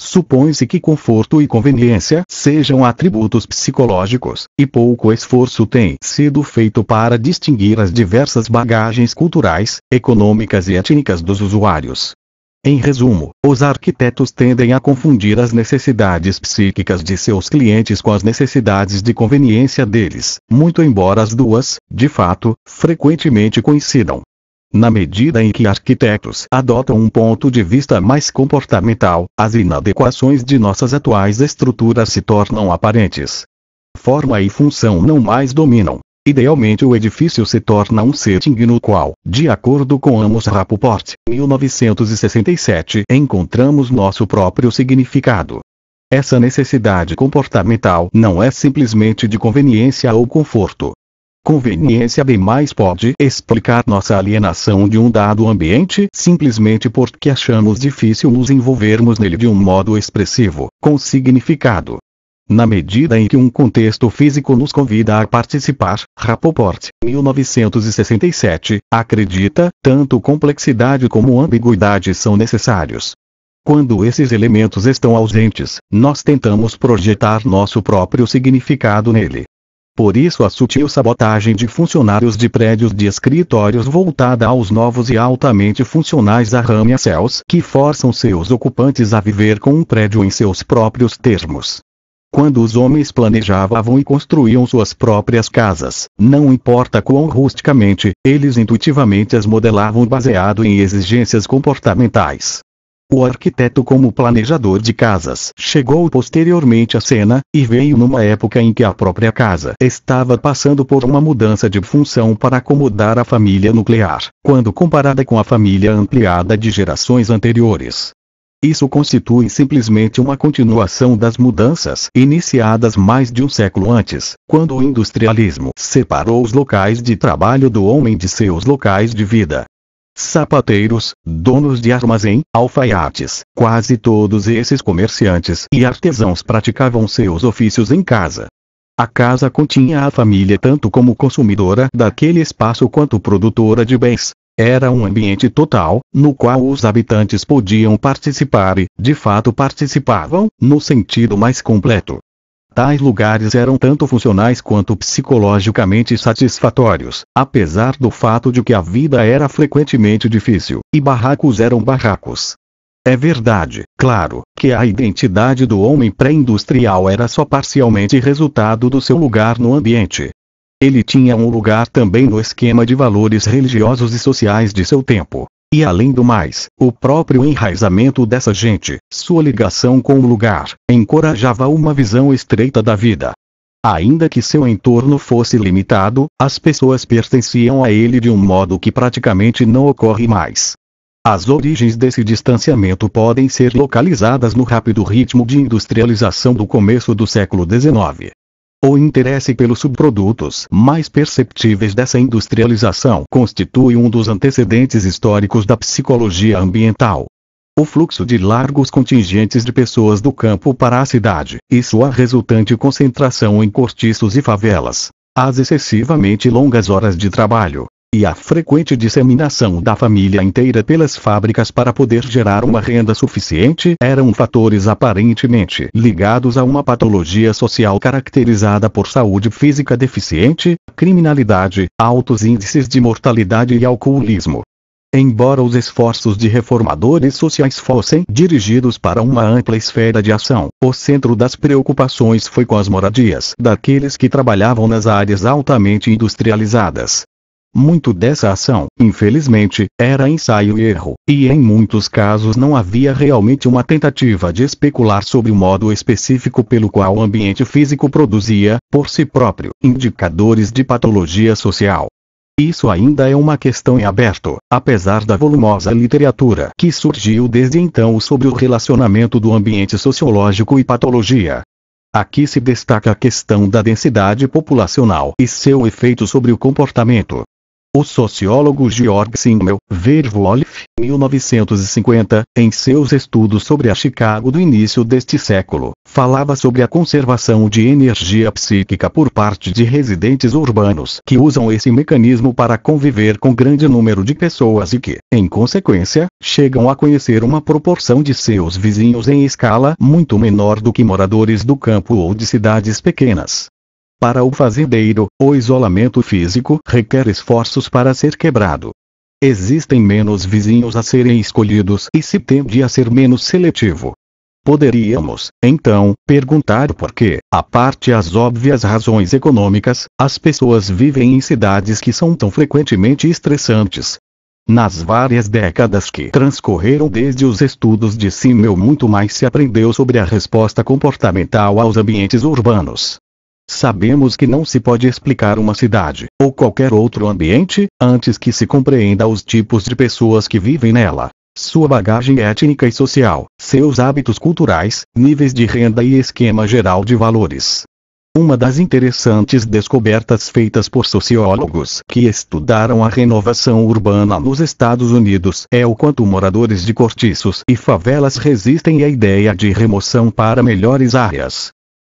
A: Supõe-se que conforto e conveniência sejam atributos psicológicos, e pouco esforço tem sido feito para distinguir as diversas bagagens culturais, econômicas e étnicas dos usuários. Em resumo, os arquitetos tendem a confundir as necessidades psíquicas de seus clientes com as necessidades de conveniência deles, muito embora as duas, de fato, frequentemente coincidam. Na medida em que arquitetos adotam um ponto de vista mais comportamental, as inadequações de nossas atuais estruturas se tornam aparentes. Forma e função não mais dominam. Idealmente o edifício se torna um setting no qual, de acordo com Amos Rapoport 1967, encontramos nosso próprio significado. Essa necessidade comportamental não é simplesmente de conveniência ou conforto, conveniência bem mais pode explicar nossa alienação de um dado ambiente simplesmente porque achamos difícil nos envolvermos nele de um modo expressivo, com significado. Na medida em que um contexto físico nos convida a participar, Rapoport, 1967, acredita, tanto complexidade como ambiguidade são necessários. Quando esses elementos estão ausentes, nós tentamos projetar nosso próprio significado nele, por isso a sutil sabotagem de funcionários de prédios de escritórios voltada aos novos e altamente funcionais arranha-céus que forçam seus ocupantes a viver com um prédio em seus próprios termos. Quando os homens planejavam e construíam suas próprias casas, não importa quão rusticamente, eles intuitivamente as modelavam baseado em exigências comportamentais. O arquiteto como planejador de casas chegou posteriormente à cena, e veio numa época em que a própria casa estava passando por uma mudança de função para acomodar a família nuclear, quando comparada com a família ampliada de gerações anteriores. Isso constitui simplesmente uma continuação das mudanças iniciadas mais de um século antes, quando o industrialismo separou os locais de trabalho do homem de seus locais de vida, sapateiros, donos de armazém, alfaiates, quase todos esses comerciantes e artesãos praticavam seus ofícios em casa. A casa continha a família tanto como consumidora daquele espaço quanto produtora de bens. Era um ambiente total, no qual os habitantes podiam participar e, de fato, participavam, no sentido mais completo, Tais lugares eram tanto funcionais quanto psicologicamente satisfatórios, apesar do fato de que a vida era frequentemente difícil, e barracos eram barracos. É verdade, claro, que a identidade do homem pré-industrial era só parcialmente resultado do seu lugar no ambiente. Ele tinha um lugar também no esquema de valores religiosos e sociais de seu tempo, e além do mais, o próprio enraizamento dessa gente, sua ligação com o lugar, encorajava uma visão estreita da vida. Ainda que seu entorno fosse limitado, as pessoas pertenciam a ele de um modo que praticamente não ocorre mais. As origens desse distanciamento podem ser localizadas no rápido ritmo de industrialização do começo do século XIX. O interesse pelos subprodutos mais perceptíveis dessa industrialização constitui um dos antecedentes históricos da psicologia ambiental. O fluxo de largos contingentes de pessoas do campo para a cidade, e sua resultante concentração em cortiços e favelas. As excessivamente longas horas de trabalho, e a frequente disseminação da família inteira pelas fábricas para poder gerar uma renda suficiente eram fatores aparentemente ligados a uma patologia social caracterizada por saúde física deficiente, criminalidade, altos índices de mortalidade e alcoolismo. Embora os esforços de reformadores sociais fossem dirigidos para uma ampla esfera de ação, o centro das preocupações foi com as moradias daqueles que trabalhavam nas áreas altamente industrializadas. Muito dessa ação, infelizmente, era ensaio e erro, e em muitos casos não havia realmente uma tentativa de especular sobre o modo específico pelo qual o ambiente físico produzia, por si próprio, indicadores de patologia social. Isso ainda é uma questão em aberto, apesar da volumosa literatura que surgiu desde então sobre o relacionamento do ambiente sociológico e patologia. Aqui se destaca a questão da densidade populacional e seu efeito sobre o comportamento. O sociólogo Georg Simmel, Verwolf, 1950, em seus estudos sobre a Chicago do início deste século, falava sobre a conservação de energia psíquica por parte de residentes urbanos que usam esse mecanismo para conviver com grande número de pessoas e que, em consequência, chegam a conhecer uma proporção de seus vizinhos em escala muito menor do que moradores do campo ou de cidades pequenas. Para o fazendeiro, o isolamento físico requer esforços para ser quebrado. Existem menos vizinhos a serem escolhidos e se tende a ser menos seletivo. Poderíamos, então, perguntar por que, a parte as óbvias razões econômicas, as pessoas vivem em cidades que são tão frequentemente estressantes. Nas várias décadas que transcorreram desde os estudos de Simmel muito mais se aprendeu sobre a resposta comportamental aos ambientes urbanos. Sabemos que não se pode explicar uma cidade, ou qualquer outro ambiente, antes que se compreenda os tipos de pessoas que vivem nela. Sua bagagem étnica e social, seus hábitos culturais, níveis de renda e esquema geral de valores. Uma das interessantes descobertas feitas por sociólogos que estudaram a renovação urbana nos Estados Unidos é o quanto moradores de cortiços e favelas resistem à ideia de remoção para melhores áreas.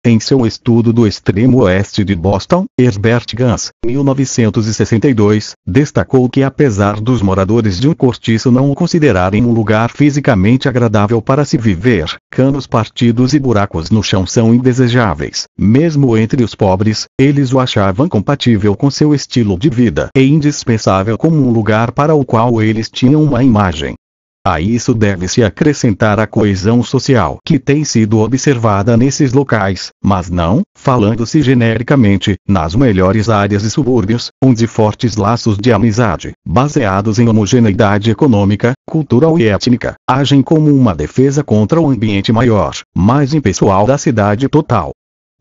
A: Em seu estudo do extremo oeste de Boston, Herbert Gans, 1962, destacou que apesar dos moradores de um cortiço não o considerarem um lugar fisicamente agradável para se viver, canos partidos e buracos no chão são indesejáveis. Mesmo entre os pobres, eles o achavam compatível com seu estilo de vida e indispensável como um lugar para o qual eles tinham uma imagem. A isso deve-se acrescentar a coesão social que tem sido observada nesses locais, mas não, falando-se genericamente, nas melhores áreas e subúrbios, onde fortes laços de amizade, baseados em homogeneidade econômica, cultural e étnica, agem como uma defesa contra o ambiente maior, mais impessoal da cidade total.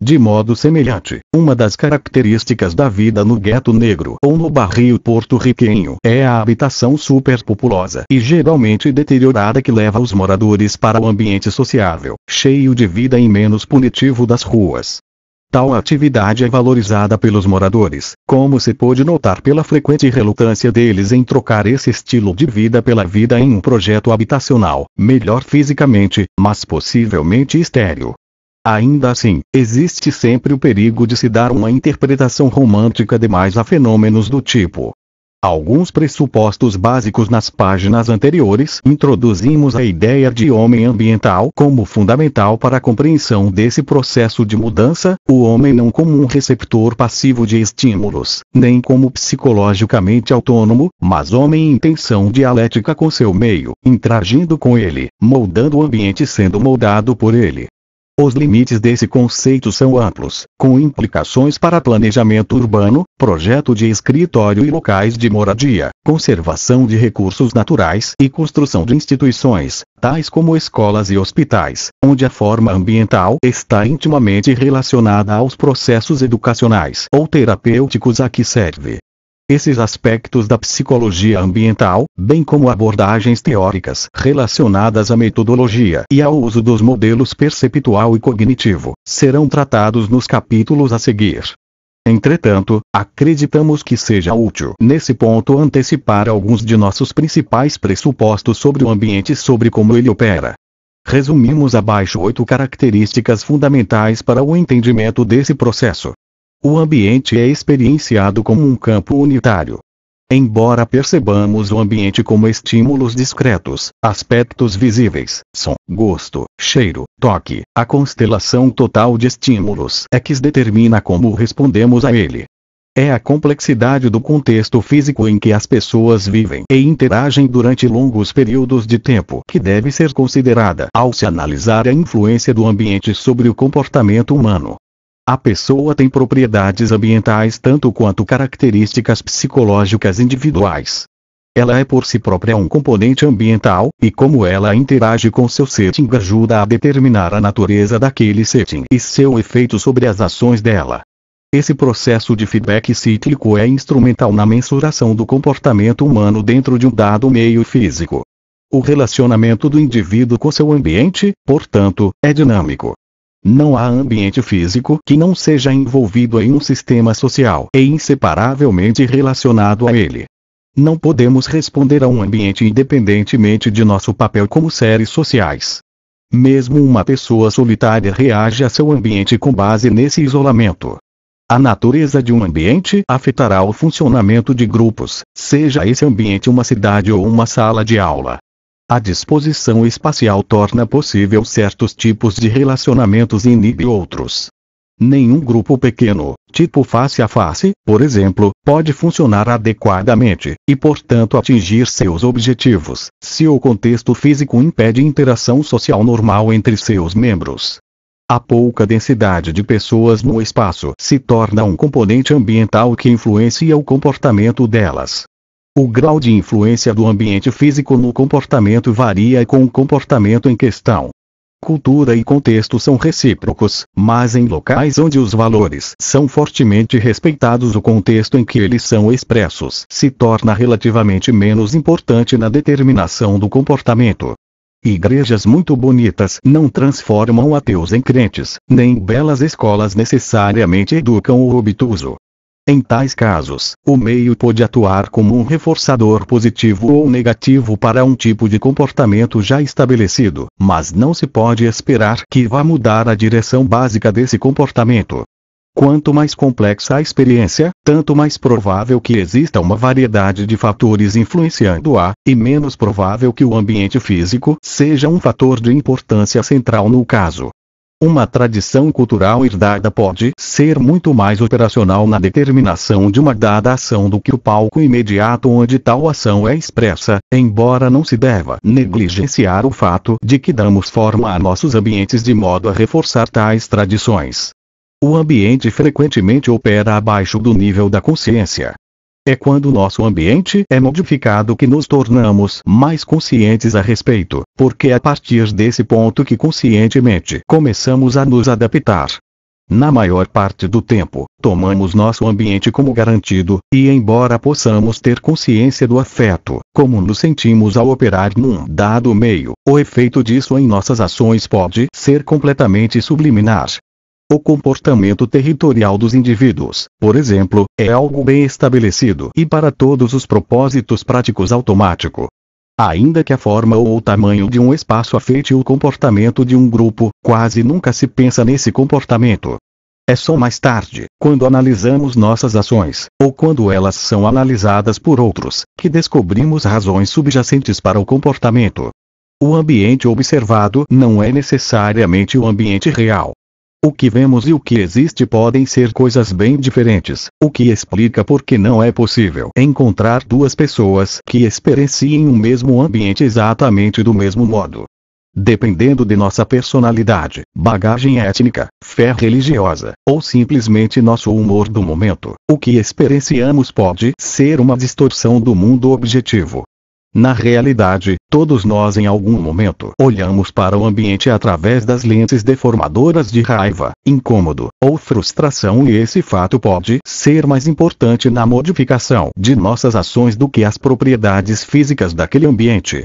A: De modo semelhante, uma das características da vida no gueto negro ou no barrio porto-riquenho é a habitação superpopulosa e geralmente deteriorada que leva os moradores para o ambiente sociável, cheio de vida e menos punitivo das ruas. Tal atividade é valorizada pelos moradores, como se pôde notar pela frequente relutância deles em trocar esse estilo de vida pela vida em um projeto habitacional, melhor fisicamente, mas possivelmente estéril Ainda assim, existe sempre o perigo de se dar uma interpretação romântica demais a fenômenos do tipo. Alguns pressupostos básicos nas páginas anteriores introduzimos a ideia de homem ambiental como fundamental para a compreensão desse processo de mudança, o homem não como um receptor passivo de estímulos, nem como psicologicamente autônomo, mas homem em tensão dialética com seu meio, interagindo com ele, moldando o ambiente sendo moldado por ele. Os limites desse conceito são amplos, com implicações para planejamento urbano, projeto de escritório e locais de moradia, conservação de recursos naturais e construção de instituições, tais como escolas e hospitais, onde a forma ambiental está intimamente relacionada aos processos educacionais ou terapêuticos a que serve. Esses aspectos da psicologia ambiental, bem como abordagens teóricas relacionadas à metodologia e ao uso dos modelos perceptual e cognitivo, serão tratados nos capítulos a seguir. Entretanto, acreditamos que seja útil nesse ponto antecipar alguns de nossos principais pressupostos sobre o ambiente e sobre como ele opera. Resumimos abaixo oito características fundamentais para o entendimento desse processo. O ambiente é experienciado como um campo unitário. Embora percebamos o ambiente como estímulos discretos, aspectos visíveis, som, gosto, cheiro, toque, a constelação total de estímulos é que determina como respondemos a ele. É a complexidade do contexto físico em que as pessoas vivem e interagem durante longos períodos de tempo que deve ser considerada ao se analisar a influência do ambiente sobre o comportamento humano. A pessoa tem propriedades ambientais tanto quanto características psicológicas individuais. Ela é por si própria um componente ambiental, e como ela interage com seu setting ajuda a determinar a natureza daquele setting e seu efeito sobre as ações dela. Esse processo de feedback cíclico é instrumental na mensuração do comportamento humano dentro de um dado meio físico. O relacionamento do indivíduo com seu ambiente, portanto, é dinâmico. Não há ambiente físico que não seja envolvido em um sistema social e inseparavelmente relacionado a ele. Não podemos responder a um ambiente independentemente de nosso papel como seres sociais. Mesmo uma pessoa solitária reage a seu ambiente com base nesse isolamento. A natureza de um ambiente afetará o funcionamento de grupos, seja esse ambiente uma cidade ou uma sala de aula. A disposição espacial torna possível certos tipos de relacionamentos e inibe outros. Nenhum grupo pequeno, tipo face a face, por exemplo, pode funcionar adequadamente, e portanto atingir seus objetivos, se o contexto físico impede interação social normal entre seus membros. A pouca densidade de pessoas no espaço se torna um componente ambiental que influencia o comportamento delas. O grau de influência do ambiente físico no comportamento varia com o comportamento em questão. Cultura e contexto são recíprocos, mas em locais onde os valores são fortemente respeitados, o contexto em que eles são expressos se torna relativamente menos importante na determinação do comportamento. Igrejas muito bonitas não transformam ateus em crentes, nem belas escolas necessariamente educam o obtuso. Em tais casos, o meio pode atuar como um reforçador positivo ou negativo para um tipo de comportamento já estabelecido, mas não se pode esperar que vá mudar a direção básica desse comportamento. Quanto mais complexa a experiência, tanto mais provável que exista uma variedade de fatores influenciando-a, e menos provável que o ambiente físico seja um fator de importância central no caso. Uma tradição cultural herdada pode ser muito mais operacional na determinação de uma dada ação do que o palco imediato onde tal ação é expressa, embora não se deva negligenciar o fato de que damos forma a nossos ambientes de modo a reforçar tais tradições. O ambiente frequentemente opera abaixo do nível da consciência, é quando nosso ambiente é modificado que nos tornamos mais conscientes a respeito, porque é a partir desse ponto que conscientemente começamos a nos adaptar. Na maior parte do tempo, tomamos nosso ambiente como garantido, e embora possamos ter consciência do afeto, como nos sentimos ao operar num dado meio, o efeito disso em nossas ações pode ser completamente subliminar, o comportamento territorial dos indivíduos, por exemplo, é algo bem estabelecido e para todos os propósitos práticos automático. Ainda que a forma ou o tamanho de um espaço afete o comportamento de um grupo, quase nunca se pensa nesse comportamento. É só mais tarde, quando analisamos nossas ações, ou quando elas são analisadas por outros, que descobrimos razões subjacentes para o comportamento. O ambiente observado não é necessariamente o ambiente real. O que vemos e o que existe podem ser coisas bem diferentes, o que explica por que não é possível encontrar duas pessoas que experienciem o um mesmo ambiente exatamente do mesmo modo. Dependendo de nossa personalidade, bagagem étnica, fé religiosa, ou simplesmente nosso humor do momento, o que experienciamos pode ser uma distorção do mundo objetivo, na realidade, todos nós em algum momento olhamos para o ambiente através das lentes deformadoras de raiva, incômodo ou frustração e esse fato pode ser mais importante na modificação de nossas ações do que as propriedades físicas daquele ambiente.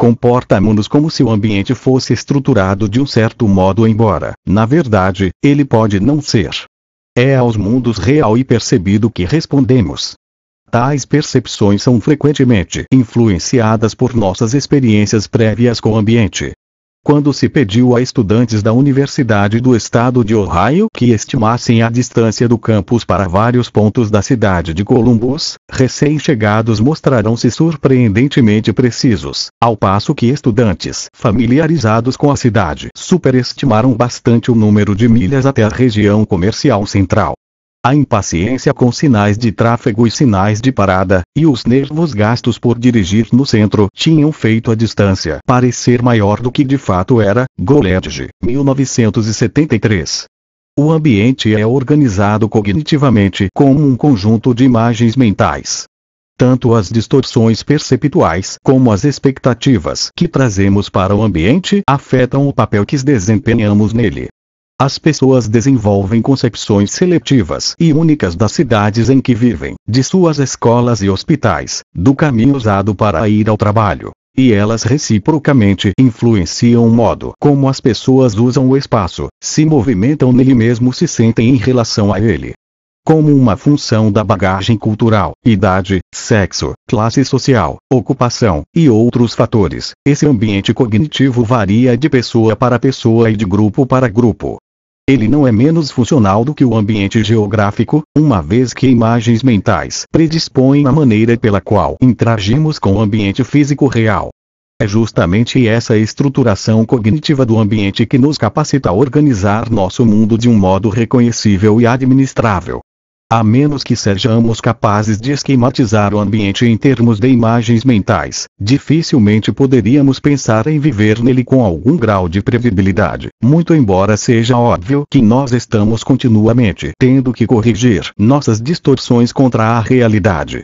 A: Comportamos-nos como se o ambiente fosse estruturado de um certo modo, embora, na verdade, ele pode não ser. É aos mundos real e percebido que respondemos. Tais percepções são frequentemente influenciadas por nossas experiências prévias com o ambiente. Quando se pediu a estudantes da Universidade do Estado de Ohio que estimassem a distância do campus para vários pontos da cidade de Columbus, recém-chegados mostraram-se surpreendentemente precisos, ao passo que estudantes familiarizados com a cidade superestimaram bastante o número de milhas até a região comercial central a impaciência com sinais de tráfego e sinais de parada, e os nervos gastos por dirigir no centro tinham feito a distância parecer maior do que de fato era. Goledge, 1973. O ambiente é organizado cognitivamente como um conjunto de imagens mentais. Tanto as distorções perceptuais como as expectativas que trazemos para o ambiente afetam o papel que desempenhamos nele. As pessoas desenvolvem concepções seletivas e únicas das cidades em que vivem, de suas escolas e hospitais, do caminho usado para ir ao trabalho. E elas reciprocamente influenciam o modo como as pessoas usam o espaço, se movimentam nele mesmo se sentem em relação a ele como uma função da bagagem cultural, idade, sexo, classe social, ocupação e outros fatores. Esse ambiente cognitivo varia de pessoa para pessoa e de grupo para grupo. Ele não é menos funcional do que o ambiente geográfico, uma vez que imagens mentais predispõem a maneira pela qual interagimos com o ambiente físico real. É justamente essa estruturação cognitiva do ambiente que nos capacita a organizar nosso mundo de um modo reconhecível e administrável a menos que sejamos capazes de esquematizar o ambiente em termos de imagens mentais, dificilmente poderíamos pensar em viver nele com algum grau de previsibilidade, muito embora seja óbvio que nós estamos continuamente tendo que corrigir nossas distorções contra a realidade.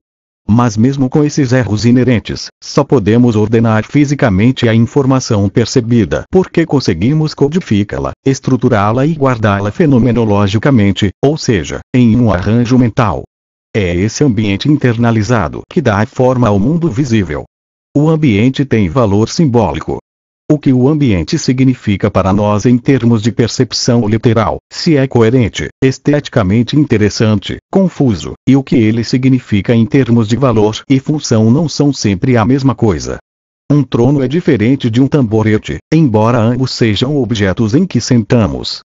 A: Mas mesmo com esses erros inerentes, só podemos ordenar fisicamente a informação percebida porque conseguimos codificá-la, estruturá-la e guardá-la fenomenologicamente, ou seja, em um arranjo mental. É esse ambiente internalizado que dá forma ao mundo visível. O ambiente tem valor simbólico, o que o ambiente significa para nós em termos de percepção literal, se é coerente, esteticamente interessante, confuso, e o que ele significa em termos de valor e função não são sempre a mesma coisa. Um trono é diferente de um tamborete, embora ambos sejam objetos em que sentamos.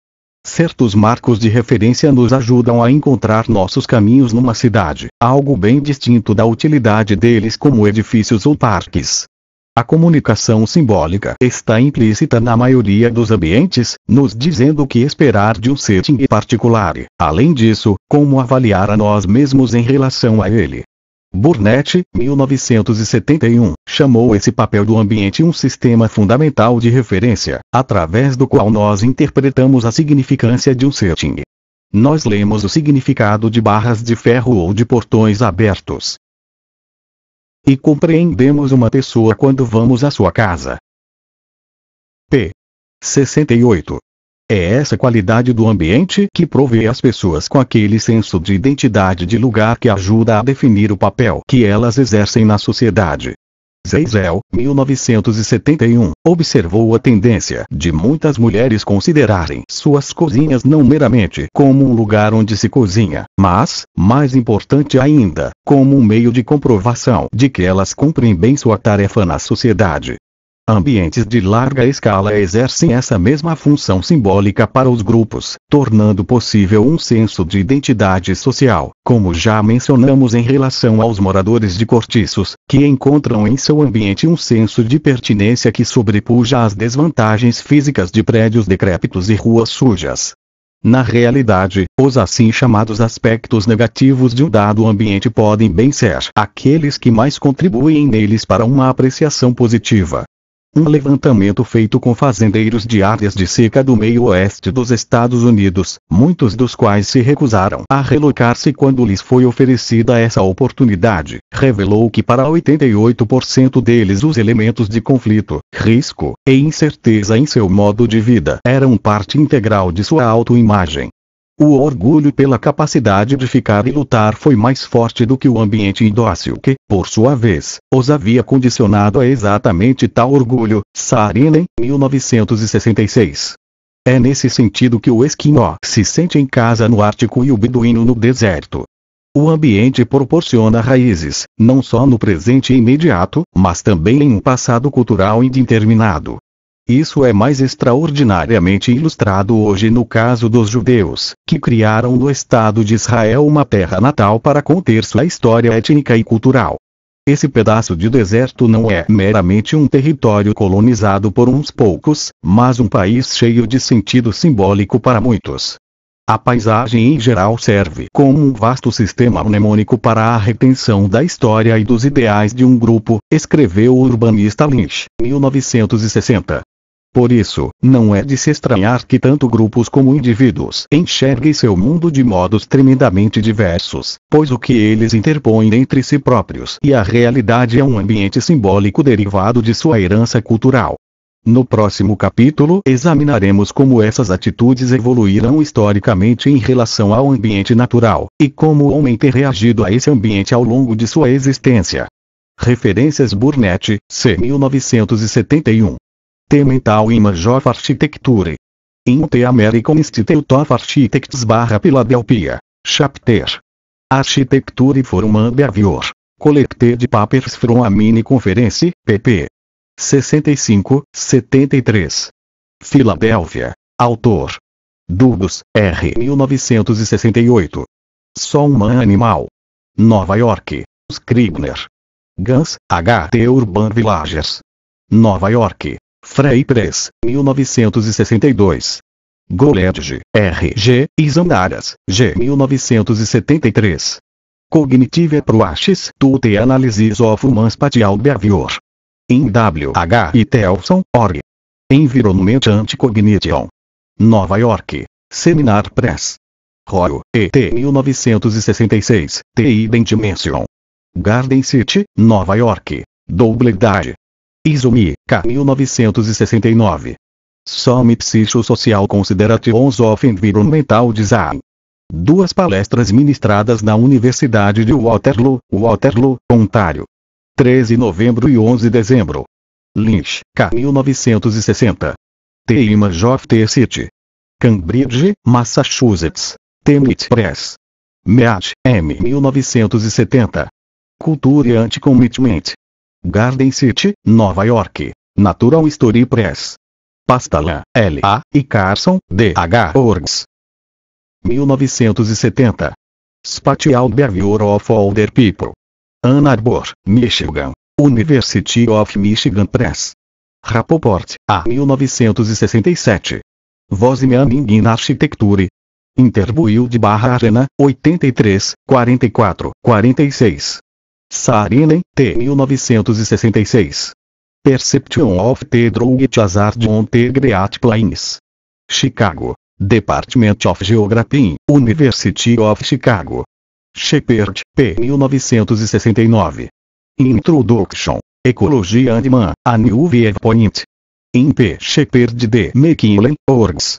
A: Certos marcos de referência nos ajudam a encontrar nossos caminhos numa cidade, algo bem distinto da utilidade deles como edifícios ou parques. A comunicação simbólica está implícita na maioria dos ambientes, nos dizendo o que esperar de um setting particular, e, além disso, como avaliar a nós mesmos em relação a ele. Burnett, 1971, chamou esse papel do ambiente um sistema fundamental de referência, através do qual nós interpretamos a significância de um setting. Nós lemos o significado de barras de ferro ou de portões abertos, e compreendemos uma pessoa quando vamos à sua casa. P. 68. É essa qualidade do ambiente que provê as pessoas com aquele senso de identidade de lugar que ajuda a definir o papel que elas exercem na sociedade. Zeisel, 1971, observou a tendência de muitas mulheres considerarem suas cozinhas não meramente como um lugar onde se cozinha, mas, mais importante ainda, como um meio de comprovação de que elas cumprem bem sua tarefa na sociedade. Ambientes de larga escala exercem essa mesma função simbólica para os grupos, tornando possível um senso de identidade social, como já mencionamos em relação aos moradores de cortiços, que encontram em seu ambiente um senso de pertinência que sobrepuja as desvantagens físicas de prédios decrépitos e ruas sujas. Na realidade, os assim chamados aspectos negativos de um dado ambiente podem bem ser aqueles que mais contribuem neles para uma apreciação positiva, um levantamento feito com fazendeiros de áreas de seca do meio oeste dos Estados Unidos, muitos dos quais se recusaram a relocar-se quando lhes foi oferecida essa oportunidade, revelou que para 88% deles os elementos de conflito, risco e incerteza em seu modo de vida eram parte integral de sua autoimagem. O orgulho pela capacidade de ficar e lutar foi mais forte do que o ambiente indócil que, por sua vez, os havia condicionado a exatamente tal orgulho, Saarinen, 1966. É nesse sentido que o esquimó se sente em casa no Ártico e o beduíno no deserto. O ambiente proporciona raízes, não só no presente imediato, mas também em um passado cultural indeterminado, isso é mais extraordinariamente ilustrado hoje no caso dos judeus, que criaram no Estado de Israel uma terra natal para conter sua história étnica e cultural. Esse pedaço de deserto não é meramente um território colonizado por uns poucos, mas um país cheio de sentido simbólico para muitos. A paisagem em geral serve como um vasto sistema mnemônico para a retenção da história e dos ideais de um grupo, escreveu o urbanista Lynch, 1960. Por isso, não é de se estranhar que tanto grupos como indivíduos enxerguem seu mundo de modos tremendamente diversos, pois o que eles interpõem entre si próprios e a realidade é um ambiente simbólico derivado de sua herança cultural. No próximo capítulo examinaremos como essas atitudes evoluíram historicamente em relação ao ambiente natural, e como o homem tem reagido a esse ambiente ao longo de sua existência. Referências Burnett, C. 1971 Temental e Major Architecture. In the American Institute of Architects barra Philadelphia. Chapter. Architecture for Human Behavior. Collected Papers from a Mini Conference, pp. 65, 73. Filadélfia. Autor. Douglas, R. 1968. Só Humano Animal. Nova York. Scribner. Gans, H.T. Urban Villages. Nova York. Frey Press, 1962. Goled R. G. Isandaras, G. 1973. Cognitive to the Analysis of Human Spatial Behavior. In W. H. e Telson, Org. Environment Anticognition. Nova York. Seminar Press. Royal, ET 1966, TI Dimension. Garden City, Nova York. Doubledade. Izumi, K. 1969. Some Psicossocial Considerations of Environmental Design. Duas palestras ministradas na Universidade de Waterloo, Waterloo, Ontário. 13 de novembro e 11 de dezembro. Lynch, K. 1960. The Image of the City. Cambridge, Massachusetts. Temit Press. Meat, M. 1970. Cultura e Anticommitment. Garden City, Nova York. Natural History Press. Pastalan, L. A. e Carson, D. H. Orgs. 1970. Spatial Behavior of Older People. Ann Arbor, Michigan. University of Michigan Press. Rapoport, A. 1967. Vosmeaning in Architecture. Interbuild barra Arena, 83, 44, 46. Saarinen, T. 1966. Perception of the Drug Hazard on the Great Plains. Chicago. Department of Geography, University of Chicago. Shepard, P. 1969. Introduction. Ecologia Animal, A New Viewpoint. In P. Shepard de McKinley, Orgs.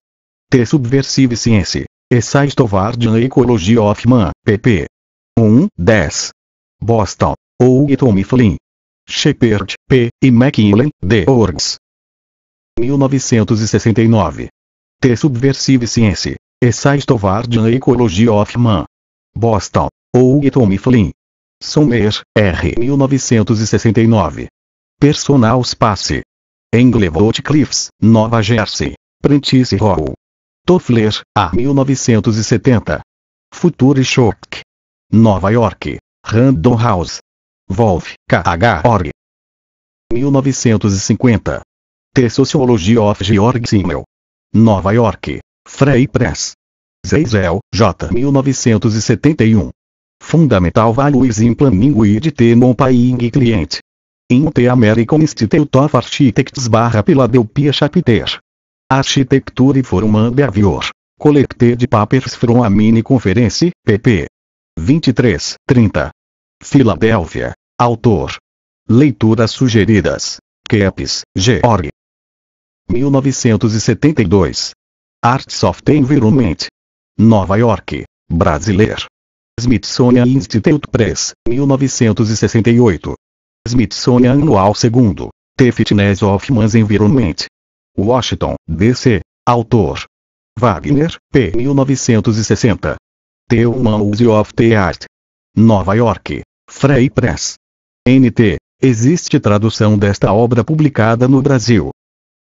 A: T. Subversive Science. Essay Towards Ecology of Man, pp. 1, 10. Boston, ou Tom Flynn. Shepard, P. e McKinley, D. Orgs. 1969. T. Subversive Science. Essais Toward an Ecology of Man. Boston, ou Tom Flynn. Sommer, R. 1969. Personal Space. Englewood Cliffs, Nova Jersey. Prentice Hall. Toffler, A. 1970. Future Shock. Nova York. Random House. Wolf, K.H. Org. 1950. The Sociology of Georg Simmel. Nova York. Frey Press. Zeisel, J. 1971. Fundamental Values in Planning with the Non-Paying Client. In the American Institute of Architects barra Philadelphia Chapter. Architecture for Behavior. Collected Papers from a Mini Conference, pp. 23, 30. Filadélfia. Autor. Leituras sugeridas. Keps, George. 1972. Arts of the Environment. Nova York. Brasileiro. Smithsonian Institute Press, 1968. Smithsonian Anual 2. The Fitness of Man's Environment. Washington, D.C. Autor. Wagner, P. 1960. The Mouse of the Art. Nova York. Frei Press. NT. Existe tradução desta obra publicada no Brasil.